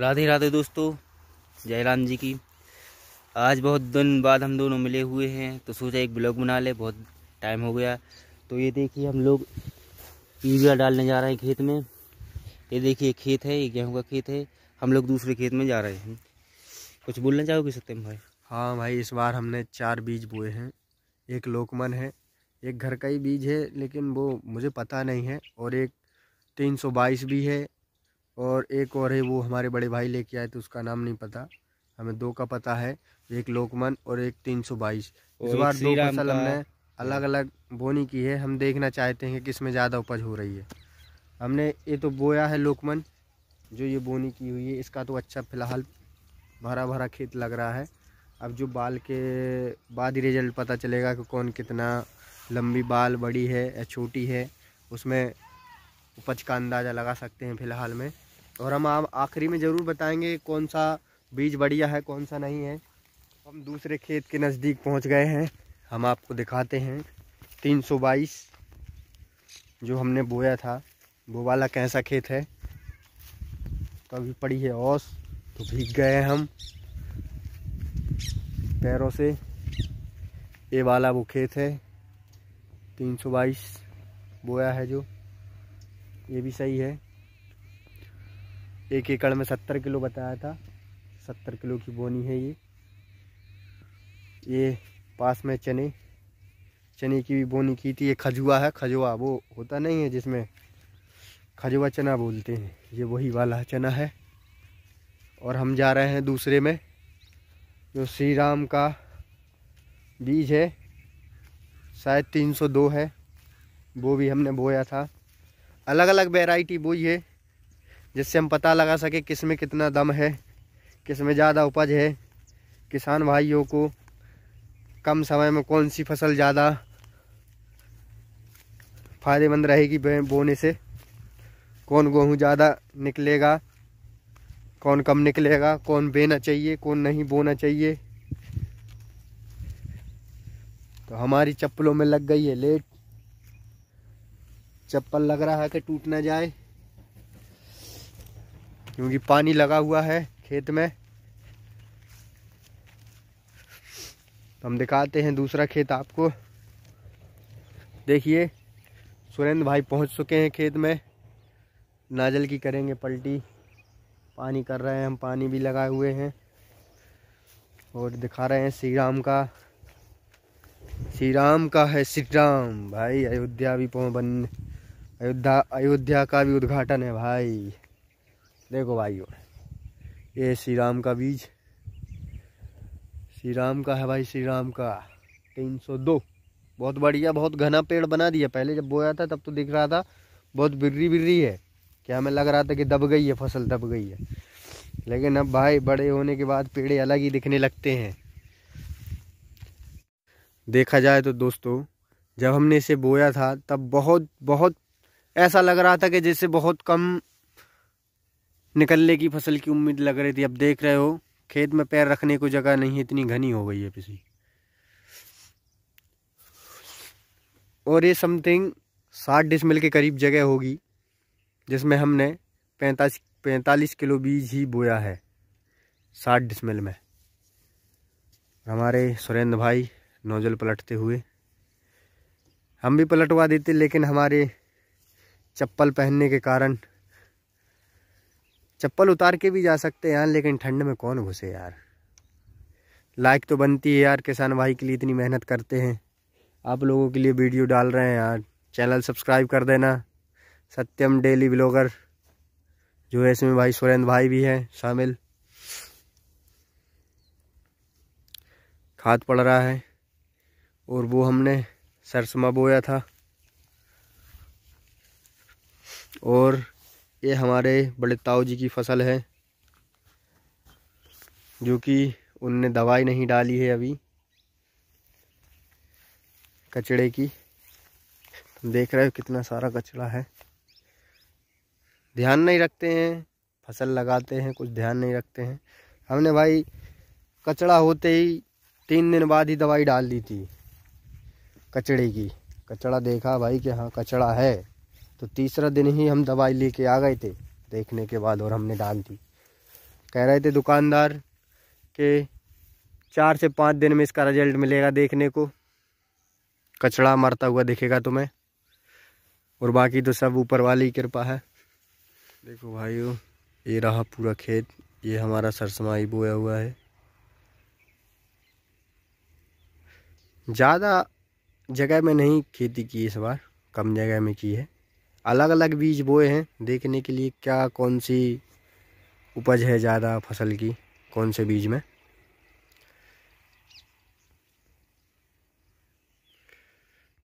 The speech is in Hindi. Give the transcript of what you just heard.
राधे राधे दोस्तों जयराम जी की आज बहुत दिन बाद हम दोनों मिले हुए हैं तो सोचा एक ब्लॉग बना ले बहुत टाइम हो गया तो ये देखिए हम लोग यूरिया डालने जा रहे हैं खेत में ये देखिए खेत है ये गेहूँ का खेत है हम लोग दूसरे खेत में जा रहे हैं कुछ बोलना चाहोगे सत्यम भाई हाँ भाई इस बार हमने चार बीज बोए हैं एक लोकमन है एक घर का ही बीज है लेकिन वो मुझे पता नहीं है और एक तीन सौ बाईस भी है और एक और है वो हमारे बड़े भाई लेके आए थे उसका नाम नहीं पता हमें दो का पता है एक लोकमन और एक तीन सौ बाईस इस बार दो फसल हमने हाँ। अलग अलग बोनी की है हम देखना चाहते हैं कि किस में ज़्यादा उपज हो रही है हमने ये तो बोया है लोकमन जो ये बोनी की हुई है इसका तो अच्छा फिलहाल भरा भरा खेत लग रहा है अब जो बाल के बाद ही रिजल्ट पता चलेगा कि कौन कितना लंबी बाल बड़ी है या छोटी है उसमें उपज का अंदाज़ा लगा सकते हैं फ़िलहाल में और हम आखिरी में ज़रूर बताएंगे कौन सा बीज बढ़िया है कौन सा नहीं है हम दूसरे खेत के नज़दीक पहुंच गए हैं हम आपको दिखाते हैं 322 जो हमने बोया था वो वाला कैसा खेत है तो अभी पड़ी है ओस तो भीग गए हम पैरों से ये वाला वो खेत है 322 बोया है जो ये भी सही है एक एकड़ में सत्तर किलो बताया था सत्तर किलो की बोनी है ये ये पास में चने चने की भी बोनी की थी ये खजुआ है खजुआ वो होता नहीं है जिसमें खजुआ चना बोलते हैं ये वही वाला चना है और हम जा रहे हैं दूसरे में जो श्री राम का बीज है शायद 302 है वो भी हमने बोया था अलग अलग वेराइटी बोई है जिससे हम पता लगा सके किस में कितना दम है किस में ज़्यादा उपज है किसान भाइयों को कम समय में कौन सी फसल ज़्यादा फ़ायदेमंद रहेगी बोने से कौन गेहूँ ज़्यादा निकलेगा कौन कम निकलेगा कौन बेना चाहिए कौन नहीं बोना चाहिए तो हमारी चप्पलों में लग गई है लेट चप्पल लग रहा है कि टूट ना जाए क्योंकि पानी लगा हुआ है खेत में तो हम दिखाते हैं दूसरा खेत आपको देखिए सुरेंद्र भाई पहुंच चुके हैं खेत में नाजल की करेंगे पलटी पानी कर रहे हैं हम पानी भी लगाए हुए हैं और दिखा रहे हैं श्री राम का श्री राम का है श्री राम भाई अयोध्या भी पहुँच बन अयोध्या अयोध्या का भी उद्घाटन है भाई देखो भाइयों ये श्री राम का बीज श्री राम का है भाई श्री राम का तीन सौ दो बहुत बढ़िया बहुत घना पेड़ बना दिया पहले जब बोया था तब तो दिख रहा था बहुत बिर्री बिर्री है क्या हमें लग रहा था कि दब गई है फसल दब गई है लेकिन अब भाई बड़े होने के बाद पेड़े अलग ही दिखने लगते हैं देखा जाए तो दोस्तों जब हमने इसे बोया था तब बहुत बहुत ऐसा लग रहा था कि जैसे बहुत कम निकलने की फसल की उम्मीद लग रही थी अब देख रहे हो खेत में पैर रखने को जगह नहीं है इतनी घनी हो गई है पिसी और ये समथिंग साठ डिसमिल के करीब जगह होगी जिसमें हमने पैंतालीस पैंतालीस किलो बीज ही बोया है साठ डिसमिल में हमारे सुरेंद्र भाई नोजल पलटते हुए हम भी पलटवा देते लेकिन हमारे चप्पल पहनने के कारण चप्पल उतार के भी जा सकते हैं यार लेकिन ठंड में कौन घुसे यार लाइक तो बनती है यार किसान भाई के लिए इतनी मेहनत करते हैं आप लोगों के लिए वीडियो डाल रहे हैं यार चैनल सब्सक्राइब कर देना सत्यम डेली ब्लॉगर जो है इसमें भाई सुरेंद्र भाई भी हैं शामिल खाद पड़ रहा है और वो हमने सरसमा बोया था और ये हमारे बड़े ताऊ जी की फसल है जो कि उनने दवाई नहीं डाली है अभी कचड़े की तुम देख रहे हो कितना सारा कचड़ा है ध्यान नहीं रखते हैं फसल लगाते हैं कुछ ध्यान नहीं रखते हैं हमने भाई कचड़ा होते ही तीन दिन बाद ही दवाई डाल दी थी कचड़े की कचड़ा देखा भाई कि हाँ कचड़ा है तो तीसरा दिन ही हम दवाई लेके आ गए थे देखने के बाद और हमने डाल दी कह रहे थे दुकानदार के चार से पाँच दिन में इसका रिजल्ट मिलेगा देखने को कचड़ा मरता हुआ दिखेगा तुम्हें और बाकी तो सब ऊपर वाली कृपा है देखो भाइयों ये रहा पूरा खेत ये हमारा सरसमाई बोया हुआ है ज़्यादा जगह में नहीं खेती की इस बार कम जगह में की है अलग अलग बीज बोए हैं देखने के लिए क्या कौन सी उपज है ज़्यादा फसल की कौन से बीज में